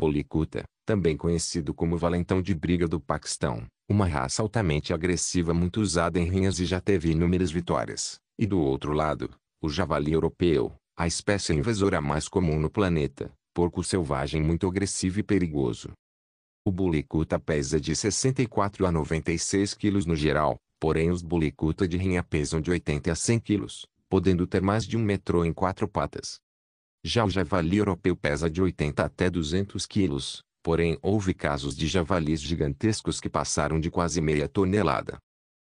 Bolicuta, também conhecido como valentão de briga do Paquistão, uma raça altamente agressiva muito usada em rinhas e já teve inúmeras vitórias. E do outro lado, o javali europeu, a espécie invasora mais comum no planeta, porco selvagem muito agressivo e perigoso. O bulicuta pesa de 64 a 96 quilos no geral, porém os bulicuta de rinha pesam de 80 a 100 quilos, podendo ter mais de um metrô em quatro patas. Já o javali europeu pesa de 80 até 200 quilos, porém houve casos de javalis gigantescos que passaram de quase meia tonelada.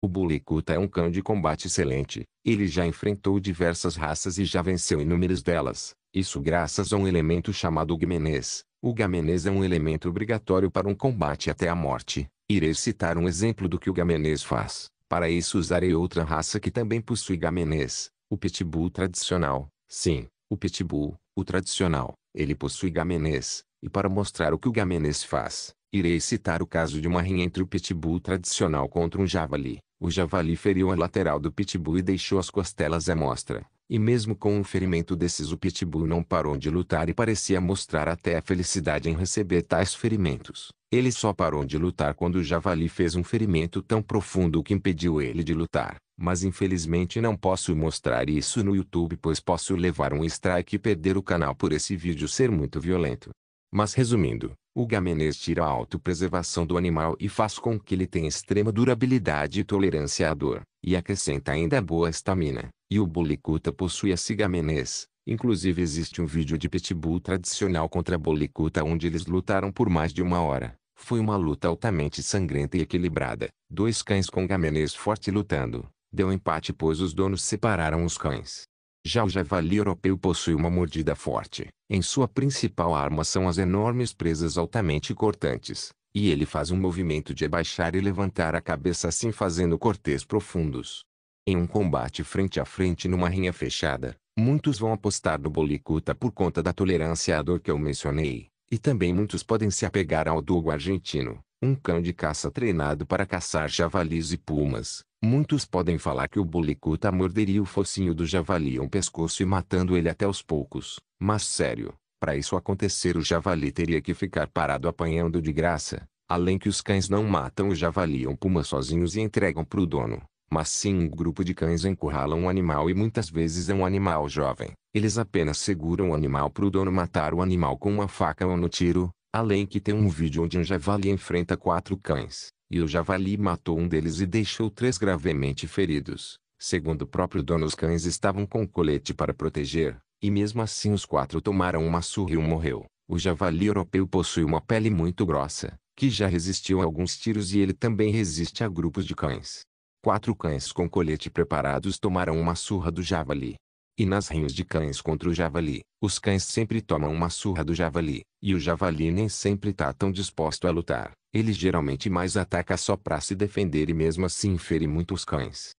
O Bulicuta é um cão de combate excelente, ele já enfrentou diversas raças e já venceu inúmeras delas, isso graças a um elemento chamado gamenês. O gamenês é um elemento obrigatório para um combate até a morte. Irei citar um exemplo do que o gamenês faz. Para isso usarei outra raça que também possui gamenês, o pitbull tradicional. Sim, o pitbull, o tradicional, ele possui gamenês, e para mostrar o que o gamenês faz, irei citar o caso de uma rinha entre o pitbull tradicional contra um javali. O javali feriu a lateral do pitbull e deixou as costelas à mostra. E mesmo com um ferimento desses o pitbull não parou de lutar e parecia mostrar até a felicidade em receber tais ferimentos. Ele só parou de lutar quando o javali fez um ferimento tão profundo que impediu ele de lutar. Mas infelizmente não posso mostrar isso no YouTube pois posso levar um strike e perder o canal por esse vídeo ser muito violento. Mas resumindo, o Gamenês tira a autopreservação do animal e faz com que ele tenha extrema durabilidade e tolerância à dor, e acrescenta ainda boa estamina, e o Bolicuta possui a cigamenês. Inclusive existe um vídeo de Pitbull tradicional contra Bolicuta onde eles lutaram por mais de uma hora. Foi uma luta altamente sangrenta e equilibrada, dois cães com Gamenês forte lutando, Deu empate pois os donos separaram os cães. Já o javali europeu possui uma mordida forte. Em sua principal arma são as enormes presas altamente cortantes. E ele faz um movimento de abaixar e levantar a cabeça assim fazendo cortes profundos. Em um combate frente a frente numa rinha fechada, muitos vão apostar no Bolicuta por conta da tolerância à dor que eu mencionei. E também muitos podem se apegar ao dogo argentino, um cão de caça treinado para caçar javalis e pumas, Muitos podem falar que o bulicuta morderia o focinho do javali um pescoço e matando ele até os poucos, mas sério, para isso acontecer o javali teria que ficar parado apanhando de graça, além que os cães não matam o javali um puma sozinhos e entregam para o dono, mas sim um grupo de cães encurralam um animal e muitas vezes é um animal jovem, eles apenas seguram o animal para o dono matar o animal com uma faca ou no tiro, além que tem um vídeo onde um javali enfrenta quatro cães, e o javali matou um deles e deixou três gravemente feridos. Segundo o próprio dono, os cães estavam com colete para proteger, e mesmo assim os quatro tomaram uma surra e um morreu. O javali europeu possui uma pele muito grossa, que já resistiu a alguns tiros e ele também resiste a grupos de cães. Quatro cães com colete preparados tomaram uma surra do javali. E nas rinhas de cães contra o javali, os cães sempre tomam uma surra do javali, e o javali nem sempre está tão disposto a lutar. Ele geralmente mais ataca só para se defender e mesmo assim fere muitos cães.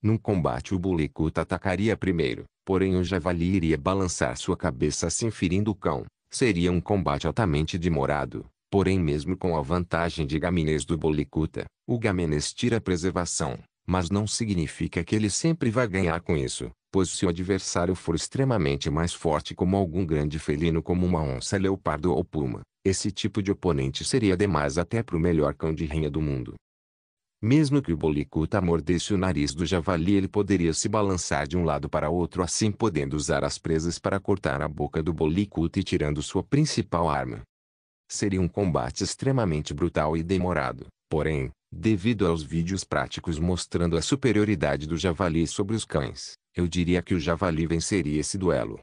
Num combate o bulicuta atacaria primeiro, porém o javali iria balançar sua cabeça assim ferindo o cão. Seria um combate altamente demorado, porém mesmo com a vantagem de gamines do bulicuta, o gaminês tira a preservação, mas não significa que ele sempre vai ganhar com isso pois se o adversário for extremamente mais forte como algum grande felino como uma onça leopardo ou puma, esse tipo de oponente seria demais até para o melhor cão de rinha do mundo. Mesmo que o bolicuta mordesse o nariz do javali ele poderia se balançar de um lado para outro assim podendo usar as presas para cortar a boca do bolicuta e tirando sua principal arma. Seria um combate extremamente brutal e demorado, porém, devido aos vídeos práticos mostrando a superioridade do javali sobre os cães, eu diria que o javali venceria esse duelo.